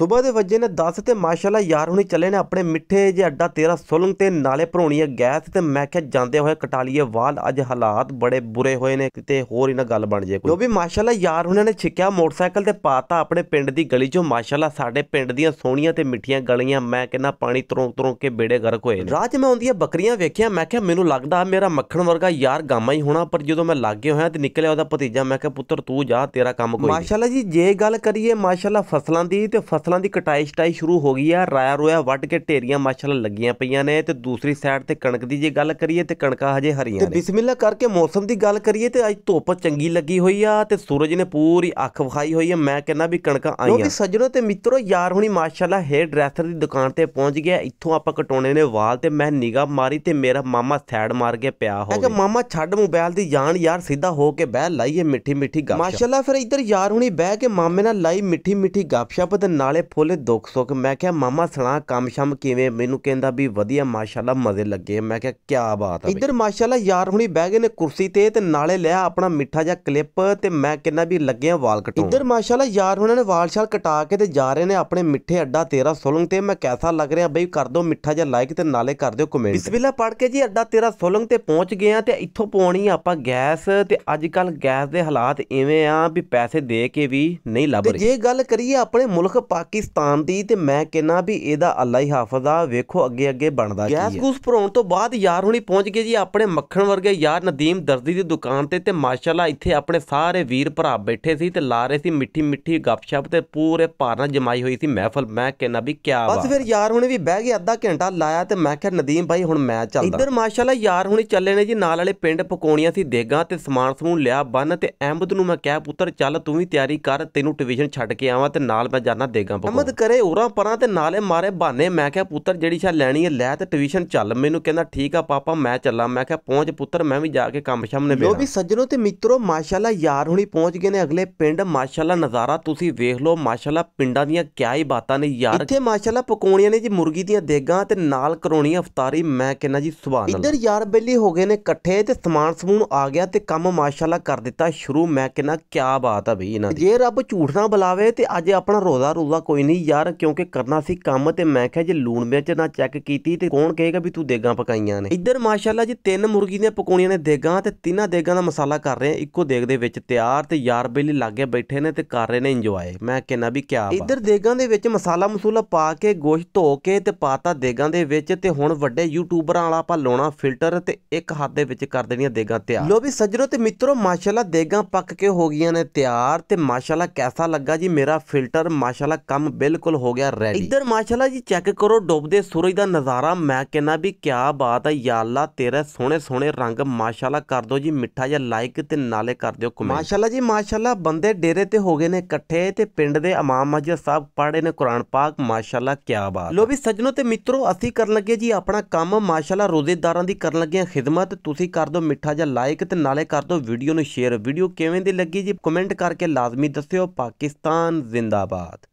ਸਵੇਰ ਦੇ ਵਜੇ ਨੇ 10 ਤੇ ਮਾਸ਼ਾਅੱਲਾ ਯਾਰ ਹੁਣੀ ਚੱਲੇ ਨੇ ਆਪਣੇ ਮਿੱਠੇ ਜੇ ਅੱਡਾ ਤੇਰਾ ਸੁਲੰਗ ਤੇ ਨਾਲੇ ਭਰੋਣੀ ਹੈ ਗੈਸ ਤੇ ਮੈਂ ਕਿਹਾ ਜਾਂਦੇ ਹੋਏ ਕਟਾਲੀਏ ਵਾਲ ਅੱਜ ਹਾਲਾਤ ਬੜੇ ਬੁਰੇ ਹੋਏ ਨੇ ਕਿਤੇ ਹੋਰ ਹੀ ਨਾ ਗੱਲ ਬਣ ਜੇ ਕੋਈ ਜੋ ਵੀ ਮਾਸ਼ਾਅੱਲਾ ਯਾਰ ਹੁਣੇ ਨੇ ਛਿੱਕਿਆ ਮੋਟਰਸਾਈਕਲ ਤੇ ਪਾਤਾ ਆਪਣੇ ਪਿੰਡ ਦੀ ਗਲੀ ਚੋਂ ਮਾਸ਼ਾਅੱਲਾ ਸਾਡੇ ਪਿੰਡ ਦੀਆਂ ਸੋਹਣੀਆਂ ਤੇ ਮਿੱਠੀਆਂ ਗਲੀਆਂ ਮੈਂ ਕਹਿੰਦਾ ਪਾਣੀ ਤਰੋਂ ਤਰੋਂ ਕੇ ਬੇੜੇ ਗਰਕ ਹੋਏ ਨੇ ਰਾਤ ਮੈਂ ਆਉਂਦੀਆਂ ਬੱਕਰੀਆਂ ਵੇਖਿਆ ਮੈਂ ਕਿਹਾ ਮੈਨੂੰ ਲੱਗਦਾ ਮੇਰਾ ਮੱਖਣ ਵਰਗਾ ਯਾਰ ਗਾਮਾ ਹੀ ਹੋਣਾ ਪਰ ਜਦੋਂ ਮੈਂ ਗਿਆ ਹੋਇਆ ਤੇ ਨਿਕਲਿਆ ਉਹਦਾ ਭਤੀਜਾ ਮੈਂ ਕਿਹਾ ਪੁੱਤਰ ਤੂੰ ਜਾ ਤੇਰਾ ਕੰਮ ਕੋਈ ਮਾਸ਼ਾਅੱਲਾ ਜੀ ਜੇ ਗੱਲ ਕਰੀਏ ਮਾਸ਼ਾਅੱਲਾ ਫਸਲਾਂ ਦੀ ਤੇ ਫਸਲ ਫਸਲਾਂ ਦੀ ਕਟਾਈ ਛਟਾਈ ਸ਼ੁਰੂ ਹੋ ਗਈ ਆ ਰਾਇਆ ਰੋਇਆ ਵੱਢ ਕੇ ਢੇਰੀਆਂ ਮਾਸ਼ਾਅੱਲਾ ਲੱਗੀਆਂ ਪਈਆਂ ਨੇ ਤੇ ਦੂਸਰੀ ਸਾਈਡ ਤੇ ਕਣਕ ਦੀ ਜੇ ਗੱਲ ਕਰੀਏ ਤੇ ਕਣਕਾਂ ਹਜੇ ਹਰੀਆਂ ਨੇ ਤੇ ਬਿਸਮਿਲ੍ਲਾ ਕਰਕੇ ਮੌਸਮ ਦੀ ਗੱਲ ਕਰੀਏ ਤੇ ਅੱਜ ਧੁੱਪ ਚੰਗੀ ਲੱਗੀ ਹੋਈ ਆ ਤੇ ਸੂਰਜ ਨੇ ਪੂਰੀ ਅੱਖ ਵਿਖਾਈ ਹੋਈ ਆ ਮੈਂ ਕਹਿੰਦਾ ਵੀ ਕਣਕਾਂ ਆਈਆਂ ਲੋਕੀ ਸੱਜਣੋ ਤੇ ਮਿੱਤਰੋ ਯਾਰ ਹੁਣੀ ਮਾਸ਼ਾਅੱਲਾ ਹੇਅਰ ਡਰੈਸਰ ਦੀ ਦੁਕਾਨ ਤੇ ਪਹੁੰਚ ਗਿਆ ਇੱਥੋਂ ਆਪਾਂ ਕਟਾਉਣੇ ਨੇ ਵਾਲ ਤੇ ਮੈਂ ਨਿਗਾ ਮਾਰੀ ਤੇ ਮੇਰਾ ਮਾਮਾ ਥੈੜ ਮਾਰ ਕੇ ਪਿਆ ਹੋ ਗਿਆ ਮਾਮਾ ਛੱਡ ਮੋਬਾਈਲ ਦੀ ਜਾਨ ਯਾਰ ਸਿੱਧਾ ਹੋ ਕੇ ਬਹਿ ਲਾਈਏ ਮਿੱਠੀ ਮਿੱਠੀ ਗੱਪ ਮਾਸ਼ਾਅੱਲਾ ਫਿਰ ਇੱਧਰ ਯਾਰ ਹੁਣੀ ਬਹਿ ਕੇ ਮਾਮੇ ਨਾਲ ਲਾਈ ਮਿੱਠੀ ਮਿੱਠੀ ਗੱਪਸ਼ਪ ਤੇ ਨਾਲੇ ਵਾਲੇ ਫੁੱਲ ਦੁੱਖ ਸੁੱਖ ਮੈਂ ਕਿਹਾ ਮਾਮਾ ਸੁਣਾ ਕੰਮ ਸ਼ਮ ਕਿਵੇਂ ਮੈਨੂੰ ਕਹਿੰਦਾ ਵੀ ਵਧੀਆ ਮਾਸ਼ਾਅੱਲਾ ਮਜ਼ੇ ਲੱਗੇ ਮੈਂ ਕਿਹਾ ਕੀ ਬਾਤ ਹੈ ਇੱਧਰ ਮਾਸ਼ਾਅੱਲਾ ਯਾਰ ਹੁਣੀ ਬਹਿ ਗਏ ਨੇ ਕੁਰਸੀ ਤੇ ਤੇ ਨਾਲੇ ਲਿਆ ਆਪਣਾ ਮਿੱਠਾ ਜਿਹਾ ਕਲਿੱਪ ਤੇ ਮੈਂ ਕਹਿੰਦਾ ਵੀ ਲੱਗੇ ਵਾਲ ਕਟਾਉਣ ਇੱਧਰ ਮਾਸ਼ਾਅੱਲਾ ਯਾਰ ਹੁਣਾਂ ਨੇ ਵਾਲ ਸ਼ਾਲ ਕਟਾ ਕੇ ਤੇ ਜਾ ਰਹੇ ਨੇ ਆਪਣੇ ਮਿੱਠੇ ਅੱਡਾ 13 ਸੋਲੰਗ ਤੇ ਮੈਂ ਕੈਸਾ ਲੱਗ ਰਿਹਾ ਬਈ ਕਰ ਦੋ ਮਿੱਠਾ ਜਿਹਾ ਲਾਈਕ ਤੇ ਨਾਲੇ ਕਰ ਦਿਓ ਕਮੈਂਟ ਬਿਸਮਿਲ੍ਲਾ ਪੜ ਕੇ ਜੀ ਅੱਡਾ 13 ਸੋਲੰਗ ਤੇ ਪਹੁੰਚ ਗਏ ਆ ਤੇ ਇੱਥੋਂ ਪਾਉਣੀ ਆਪਾਂ ਗੈਸ ਤੇ ਅੱਜ ਕੱਲ ਗੈਸ ਦੇ ਹਾਲਾਤ ਇਵੇਂ ਆ ਵੀ ਪੈਸੇ ਦੇ ਕੇ ਵੀ ਨਹੀਂ ਲੱਭ ਰਹੇ ਜੇ ਗੱਲ ਕਰੀਏ ਆਪਣੇ ਮੁਲਕ ਪਾਕਿਸਤਾਨ ਦੀ ਤੇ ਮੈਂ ਕਹਿੰਨਾ ਵੀ ਇਹਦਾ ਅੱਲਾ ਹੀ ਹਾਫਜ਼ ਆ ਵੇਖੋ ਅੱਗੇ ਅੱਗੇ ਬਣਦਾ ਕੀ ਹੈ ਗੈਸ ਗੂਸ ਭਰਉਣ ਤੋਂ ਬਾਅਦ ਯਾਰ ਹੁਣੀ ਪਹੁੰਚ ਗਏ ਜੀ ਆਪਣੇ ਮੱਖਣ ਵਰਗੇ ਯਾਰ ਨਦੀਮ ਦਰਦੀ ਦੀ ਦੁਕਾਨ ਤੇ ਤੇ ਮਾਸ਼ਾਅੱਲਾ ਇੱਥੇ ਆਪਣੇ ਸਾਰੇ ਵੀਰ ਭਰਾ ਬੈਠੇ ਸੀ ਤੇ ਲਾ ਰਹੇ ਸੀ ਮਿੱਠੀ ਮਿੱਠੀ ਗੱਪਸ਼ਪ ਤੇ ਪੂਰੇ ਭਾਰਨਾ ਜਮਾਈ ਹੋਈ ਸੀ ਮਹਿਫਲ ਮੈਂ ਕਹਿੰਨਾ ਵੀ ਕਿਆ ਬਸ ਫਿਰ ਯਾਰ ਹੁਣੇ ਵੀ ਬਹਿ ਗਏ ਅੱਧਾ ਘੰਟਾ ਲਾਇਆ ਤੇ ਮੈਂ ਕਿਹਾ ਨਦੀਮ ਭਾਈ ਹੁਣ ਮੈਂ ਚੱਲਦਾ ਇੱਧਰ ਮਾਸ਼ਾਅੱਲਾ ਯਾਰ ਹੁਣੇ ਚੱਲੇ ਨੇ ਜੀ ਨਾਲ ਵਾਲੇ ਪਿੰਡ ਪਕੌਣੀਆਂ ਸੀ ਦੇਗਾ ਤੇ ਸਮਾਨ ਸਮੂਨ ਲਿਆ ਬੰਨ ਤੇ ਅਹਿਮਦ ਨੂੰ ਮੈਂ ਕਿਹਾ ਪੁੱਤਰ ਚੱਲ ਤੂੰ ਵੀ ਤਿਆਰੀ ਕਰ ਤੈਨੂੰ ਟਿਊਸ਼ਨ ਛੱਡ ਕੇ ਆਵਾਂ ਤੇ ਨਾਲ ਮੈਂ ਜਾਣਾ ਦੇਗਾ ਕਣਕਾਂ ਕੋ ਅਹਿਮਦ ਕਰੇ ਉਰਾਂ ਪਰਾਂ ਤੇ ਨਾਲੇ ਮਾਰੇ ਬਹਾਨੇ ਮੈਂ ਕਿਹਾ ਪੁੱਤਰ ਜਿਹੜੀ ਛਾ ਲੈਣੀ ਹੈ ਲੈ ਤੇ ਟਿਊਸ਼ਨ ਚੱਲ ਮੈਨੂੰ ਕਹਿੰਦਾ ਠੀਕ ਆ ਪਾਪਾ ਮੈਂ ਚੱਲਾਂ ਮੈਂ ਕਿਹਾ ਪਹੁੰਚ ਪੁੱਤਰ ਮੈਂ ਵੀ ਜਾ ਕੇ ਕੰਮ ਸ਼ਾਮ ਨੇ ਮੇਰਾ ਲੋ ਵੀ ਸੱਜਣੋ ਤੇ ਮਿੱਤਰੋ ਮਾਸ਼ਾਅੱਲਾ ਯਾਰ ਹੁਣੀ ਪਹੁੰਚ ਗਏ ਨੇ ਅਗਲੇ ਪਿੰਡ ਮਾਸ਼ਾਅੱਲਾ ਨਜ਼ਾਰਾ ਤੁਸੀਂ ਵੇਖ ਲਓ ਮਾਸ਼ਾਅੱਲਾ ਪਿੰਡਾਂ ਦੀਆਂ ਕਿਆ ਹੀ ਬਾਤਾਂ ਨੇ ਯਾਰ ਇੱਥੇ ਮਾਸ਼ਾਅੱਲਾ ਪਕੌਣੀਆਂ ਨੇ ਜੀ ਮੁਰਗੀ ਦੀਆਂ ਦੇਗਾਂ ਤੇ ਨਾਲ ਕਰੋਣੀਆਂ ਇਫਤਾਰੀ ਮੈਂ ਕਹਿੰਦਾ ਜੀ ਸੁਭਾਨ ਇੱਧਰ ਯਾਰ ਬੇਲੀ ਹੋ ਗਏ ਨੇ ਇਕੱਠੇ ਤੇ ਸਮਾਨ ਸਮੂਨ ਆ ਗਿਆ ਤੇ ਕੰਮ ਮਾਸ਼ਾਅੱਲਾ ਕਰ ਦਿੱਤਾ ਸ਼ੁਰੂ ਮੈਂ ਕਹਿੰਦਾ ਕਿਆ ਬਾਤ ਆ ਬਈ ਇਹਨਾਂ ਦੀ ਜੇ ਰੱਬ ਝੂਠ ਨਾ ਬੁਲਾਵੇ ਤੇ ਅੱਜ ਆਪਣਾ ਰੋਜ਼ਾ ਰੋਜ਼ਾ ਕੋਈ ਨਹੀਂ ਯਾਰ ਕਿਉਂਕਿ ਕਰਨਾ ਸੀ ਕੰਮ ਤੇ ਮੈਂ ਕਿਹਾ ਜੇ ਲੂਣ ਮਿਰਚ ਨਾ ਚੈੱਕ ਕੀਤੀ ਤੇ ਕੌਣ ਕਹੇਗਾ ਵੀ ਤੂੰ ਦੇਗਾ ਪਕਾਈਆਂ ਨੇ ਇੱਧਰ ਮਾਸ਼ਾਅੱਲਾ ਜੀ ਤਿੰਨ ਮੁਰਗੀ ਦੀਆਂ ਪਕੌੜੀਆਂ ਨੇ ਦੇਗਾ ਤੇ ਤਿੰਨਾਂ ਦੇਗਾ ਦਾ ਮਸਾਲਾ ਕਰ ਰਹੇ ਆ ਇੱਕੋ ਦੇਗ ਦੇ ਵਿੱਚ ਤਿਆਰ ਤੇ ਯਾਰ ਬੇਲੀ ਲੱਗੇ ਬੈਠੇ ਨੇ ਤੇ ਕਰ ਰਹੇ ਨੇ ਇੰਜੋਏ ਮੈਂ ਕਹਿੰਨਾ ਵੀ ਕਿਆ ਇੱਧਰ ਦੇਗਾ ਦੇ ਵਿੱਚ ਮਸਾਲਾ ਮਸੂਲਾ ਪਾ ਕੇ ਗੋਸ਼ਤ ਧੋ ਕੇ ਤੇ ਪਾਤਾ ਦੇਗਾ ਦੇ ਵਿੱਚ ਤੇ ਹੁਣ ਵੱਡੇ ਯੂਟਿਊਬਰਾਂ ਵਾਲਾ ਆਪਾਂ ਲਾਉਣਾ ਫਿਲਟਰ ਤੇ ਇੱਕ ਹੱਥ ਦੇ ਵਿੱਚ ਕਰ ਦੇਣੀਆਂ ਦੇਗਾ ਤਿਆਰ ਲੋ ਵੀ ਸੱਜਣੋ ਤੇ ਮਿੱਤਰੋ ਮਾਸ਼ਾਅੱਲਾ ਦੇਗਾ ਪੱਕ ਕੇ ਹੋ ਗਈਆਂ ਨੇ ਤਿਆਰ ਤੇ ਮਾਸ਼ਾਅੱਲਾ ਕੈਸਾ ਲੱਗਾ ਜੀ ਮੇਰਾ ਫਿਲਟਰ ਮਾਸ਼ਾਅੱਲਾ ਕੰਮ ਬਿਲਕੁਲ ਹੋ ਗਿਆ ਰੈਡੀ ਇੱਧਰ ਮਾਸ਼ਾਅੱਲਾ ਜੀ ਚੈੱਕ ਕਰੋ ਡੁੱਬਦੇ ਸੂਰਜ ਦਾ ਨਜ਼ਾਰਾ ਮੈਂ ਕਹਿੰਨਾ ਵੀ ਕੀ ਬਾਤ ਹੈ ਯਾ ਅੱਲਾ ਤੇਰੇ ਸੋਹਣੇ ਸੋਹਣੇ ਰੰਗ ਮਾਸ਼ਾਅੱਲਾ ਕਰ ਦਿਓ ਜੀ ਮਿੱਠਾ ਜਿਹਾ ਲਾਈਕ ਤੇ ਨਾਲੇ ਕਰ ਦਿਓ ਕਮੈਂਟ ਮਾਸ਼ਾਅੱਲਾ ਜੀ ਮਾਸ਼ਾਅੱਲਾ ਬੰਦੇ ਡੇਰੇ ਤੇ ਹੋ ਗਏ ਨੇ ਇਕੱਠੇ ਤੇ ਪਿੰਡ ਦੇ ਇਮਾਮ ਮਸਜਿਦ ਸਾਹਿਬ ਪੜ੍ਹੇ ਨੇ ਕੁਰਾਨ ਪਾਕ ਮਾਸ਼ਾਅੱਲਾ ਕੀ ਬਾਤ ਲੋ ਵੀ ਸੱਜਣੋ ਤੇ ਮਿੱਤਰੋ ਅਸੀਂ ਕਰਨ ਲੱਗੇ ਜੀ ਆਪਣਾ ਕੰਮ ਮਾਸ਼ਾਅੱਲਾ ਰੋਜ਼ੇਦਾਰਾਂ ਦੀ ਕਰਨ ਲੱਗੇ ਆ ਖਿਦਮਤ ਤੁਸੀਂ ਕਰ ਦਿਓ ਮਿੱਠਾ ਜਿਹਾ ਲਾਈਕ ਤੇ ਨਾਲੇ ਕਰ ਦਿਓ ਵੀਡੀਓ ਨੂੰ ਸ਼ੇਅਰ ਵੀਡੀਓ ਕਿਵੇਂ ਦੀ ਲੱਗੀ ਜੀ ਕਮੈਂਟ ਕਰਕੇ ਲਾਜ਼ਮੀ ਦੱਸਿਓ ਪਾਕਿਸਤਾਨ ਜ਼ਿੰਦਾਬਾਦ